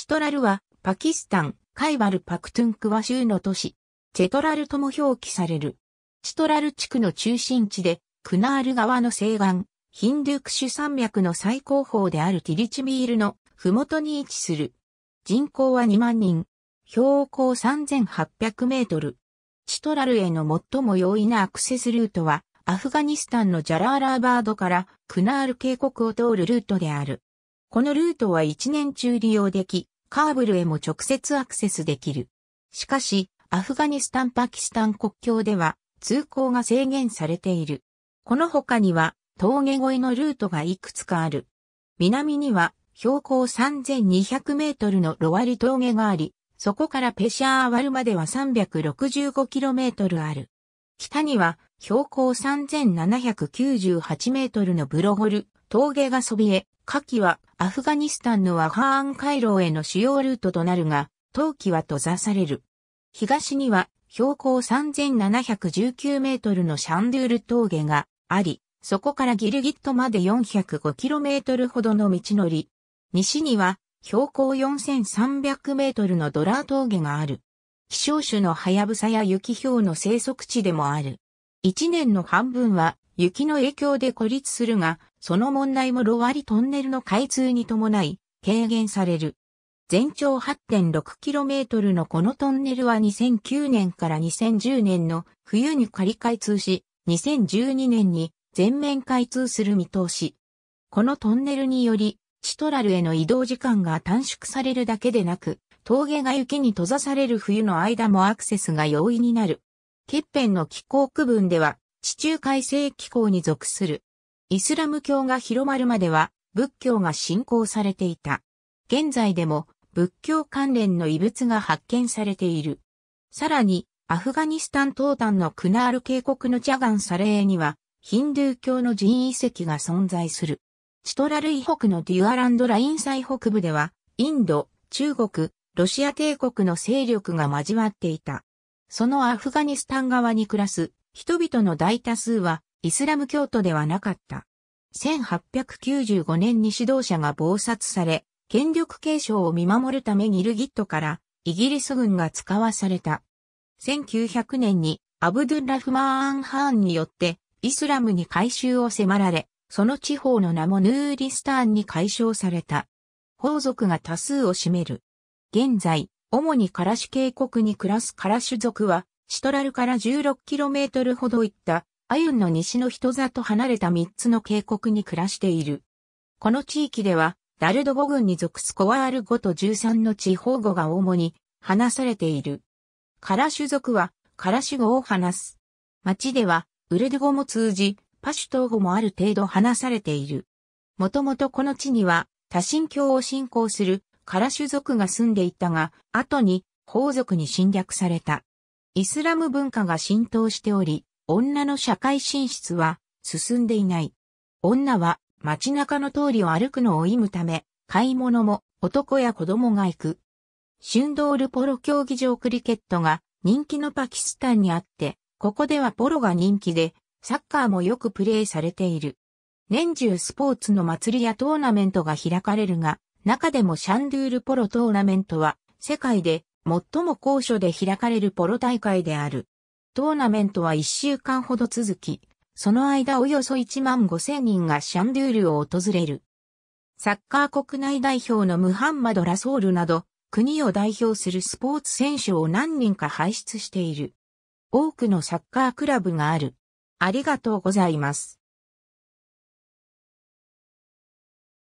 チトラルは、パキスタン、カイバルパクトゥンクワ州の都市、チェトラルとも表記される。チトラル地区の中心地で、クナール川の西岸、ヒンドゥクシュ山脈の最高峰であるティリチミールの麓に位置する。人口は2万人。標高3800メートル。チトラルへの最も容易なアクセスルートは、アフガニスタンのジャラーラーバードからクナール渓谷を通るルートである。このルートは1年中利用でき、カーブルへも直接アクセスできる。しかし、アフガニスタン・パキスタン国境では通行が制限されている。この他には峠越えのルートがいくつかある。南には標高3200メートルのロワリ峠があり、そこからペシャーワルまでは3 6 5トルある。北には標高3798メートルのブロゴル峠がそびえ、夏季はアフガニスタンのワハーン回廊への主要ルートとなるが、冬季は閉ざされる。東には標高3719メートルのシャンドゥール峠があり、そこからギルギットまで4 0 5トルほどの道のり。西には標高4300メートルのドラー峠がある。希少種のハヤブサや雪氷の生息地でもある。一年の半分は雪の影響で孤立するが、その問題もロワリトンネルの開通に伴い、軽減される。全長 8.6km のこのトンネルは2009年から2010年の冬に仮開通し、2012年に全面開通する見通し。このトンネルにより、シトラルへの移動時間が短縮されるだけでなく、峠が雪に閉ざされる冬の間もアクセスが容易になる。欠片の気候区分では、地中海性気候に属する。イスラム教が広まるまでは仏教が信仰されていた。現在でも仏教関連の遺物が発見されている。さらに、アフガニスタン東端のクナール渓谷のチャガンサレーには、ヒンドゥー教の人遺跡が存在する。チトラル以北のデュアランドライン最北部では、インド、中国、ロシア帝国の勢力が交わっていた。そのアフガニスタン側に暮らす人々の大多数はイスラム教徒ではなかった。1895年に指導者が暴殺され、権力継承を見守るためギルギットからイギリス軍が使わされた。1900年にアブドゥンラフマーン・ハーンによってイスラムに改修を迫られ、その地方の名もヌーリスターンに解消された。法族が多数を占める。現在、主にカラシュ渓谷に暮らすカラシュ族は、シトラルから 16km ほど行ったアユンの西の人里離れた3つの渓谷に暮らしている。この地域ではダルド語群に属すコワール語と13の地方語が主に話されている。カラシュ族はカラシュ語を話す。町ではウルド語も通じ、パシュト語もある程度話されている。もともとこの地には多神教を信仰するカラシュ族が住んでいたが、後に、法族に侵略された。イスラム文化が浸透しており、女の社会進出は進んでいない。女は街中の通りを歩くのを忌むため、買い物も男や子供が行く。シュンドールポロ競技場クリケットが人気のパキスタンにあって、ここではポロが人気で、サッカーもよくプレーされている。年中スポーツの祭りやトーナメントが開かれるが、中でもシャンドゥールポロトーナメントは世界で最も高所で開かれるポロ大会である。トーナメントは1週間ほど続き、その間およそ1万5千人がシャンドゥールを訪れる。サッカー国内代表のムハンマド・ラソールなど、国を代表するスポーツ選手を何人か輩出している。多くのサッカークラブがある。ありがとうございます。